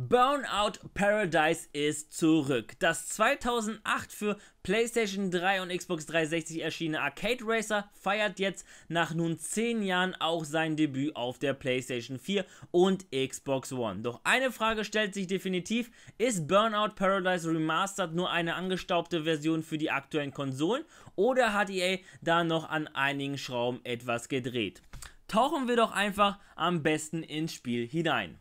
Burnout Paradise ist zurück. Das 2008 für PlayStation 3 und Xbox 360 erschienene Arcade Racer feiert jetzt nach nun 10 Jahren auch sein Debüt auf der PlayStation 4 und Xbox One. Doch eine Frage stellt sich definitiv, ist Burnout Paradise Remastered nur eine angestaubte Version für die aktuellen Konsolen oder hat EA da noch an einigen Schrauben etwas gedreht? Tauchen wir doch einfach am besten ins Spiel hinein.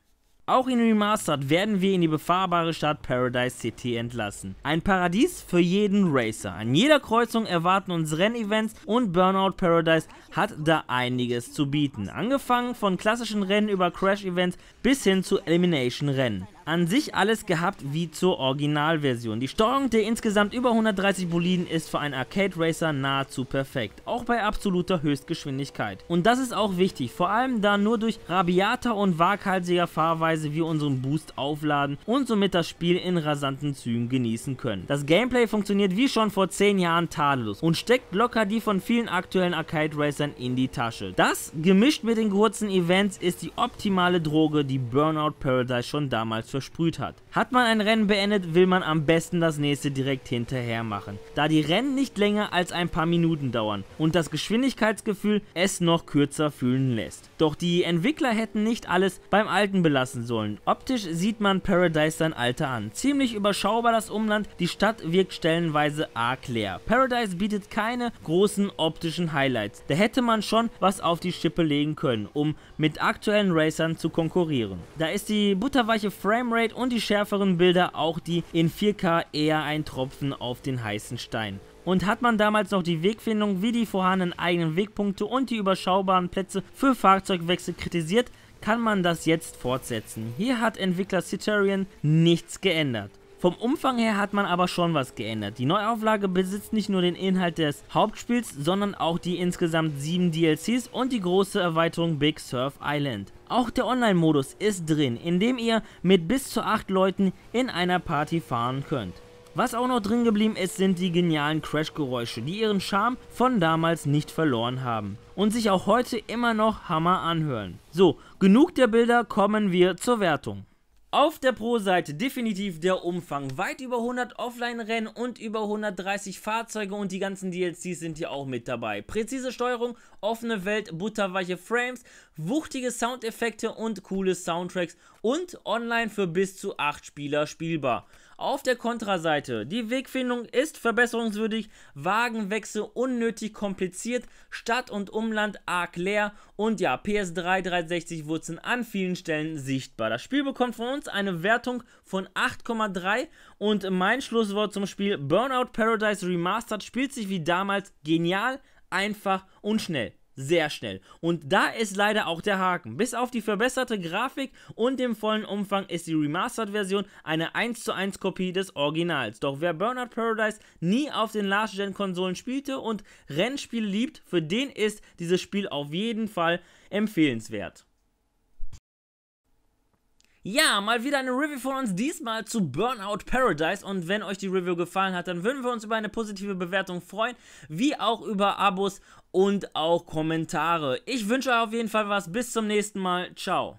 Auch in Remastered werden wir in die befahrbare Stadt Paradise City entlassen. Ein Paradies für jeden Racer. An jeder Kreuzung erwarten uns Rennevents und Burnout Paradise hat da einiges zu bieten. Angefangen von klassischen Rennen über Crash-Events bis hin zu Elimination-Rennen an sich alles gehabt wie zur Originalversion. Die Steuerung der insgesamt über 130 Boliden ist für einen Arcade Racer nahezu perfekt, auch bei absoluter Höchstgeschwindigkeit. Und das ist auch wichtig, vor allem da nur durch rabiater und waghalsiger Fahrweise wir unseren Boost aufladen und somit das Spiel in rasanten Zügen genießen können. Das Gameplay funktioniert wie schon vor 10 Jahren tadellos und steckt locker die von vielen aktuellen Arcade Racern in die Tasche. Das, gemischt mit den kurzen Events, ist die optimale Droge, die Burnout Paradise schon damals versprüht hat. Hat man ein Rennen beendet, will man am besten das nächste direkt hinterher machen, da die Rennen nicht länger als ein paar Minuten dauern und das Geschwindigkeitsgefühl es noch kürzer fühlen lässt. Doch die Entwickler hätten nicht alles beim Alten belassen sollen. Optisch sieht man Paradise sein Alter an. Ziemlich überschaubar das Umland, die Stadt wirkt stellenweise arg leer. Paradise bietet keine großen optischen Highlights. Da hätte man schon was auf die Schippe legen können, um mit aktuellen Racern zu konkurrieren. Da ist die butterweiche Frame Framerate und die schärferen Bilder auch die in 4K eher ein Tropfen auf den heißen Stein. Und hat man damals noch die Wegfindung wie die vorhandenen eigenen Wegpunkte und die überschaubaren Plätze für Fahrzeugwechsel kritisiert, kann man das jetzt fortsetzen. Hier hat Entwickler Citerion nichts geändert. Vom Umfang her hat man aber schon was geändert. Die Neuauflage besitzt nicht nur den Inhalt des Hauptspiels, sondern auch die insgesamt sieben DLCs und die große Erweiterung Big Surf Island. Auch der Online-Modus ist drin, indem ihr mit bis zu 8 Leuten in einer Party fahren könnt. Was auch noch drin geblieben ist, sind die genialen Crash-Geräusche, die ihren Charme von damals nicht verloren haben und sich auch heute immer noch Hammer anhören. So, genug der Bilder, kommen wir zur Wertung. Auf der Pro-Seite definitiv der Umfang. Weit über 100 Offline-Rennen und über 130 Fahrzeuge und die ganzen DLCs sind hier auch mit dabei. Präzise Steuerung, offene Welt, butterweiche Frames, wuchtige Soundeffekte und coole Soundtracks und online für bis zu 8 Spieler spielbar. Auf der Kontraseite, die Wegfindung ist verbesserungswürdig, Wagenwechsel unnötig kompliziert, Stadt und Umland arg leer und ja, PS3 360 Wurzeln an vielen Stellen sichtbar. Das Spiel bekommt von uns eine Wertung von 8,3 und mein Schlusswort zum Spiel Burnout Paradise Remastered spielt sich wie damals genial, einfach und schnell sehr schnell. Und da ist leider auch der Haken. Bis auf die verbesserte Grafik und dem vollen Umfang ist die Remastered-Version eine 1 zu 1 Kopie des Originals. Doch wer Burnout Paradise nie auf den Last-Gen-Konsolen spielte und Rennspiele liebt, für den ist dieses Spiel auf jeden Fall empfehlenswert. Ja, mal wieder eine Review von uns, diesmal zu Burnout Paradise. Und wenn euch die Review gefallen hat, dann würden wir uns über eine positive Bewertung freuen, wie auch über Abos und auch Kommentare. Ich wünsche euch auf jeden Fall was. Bis zum nächsten Mal. Ciao.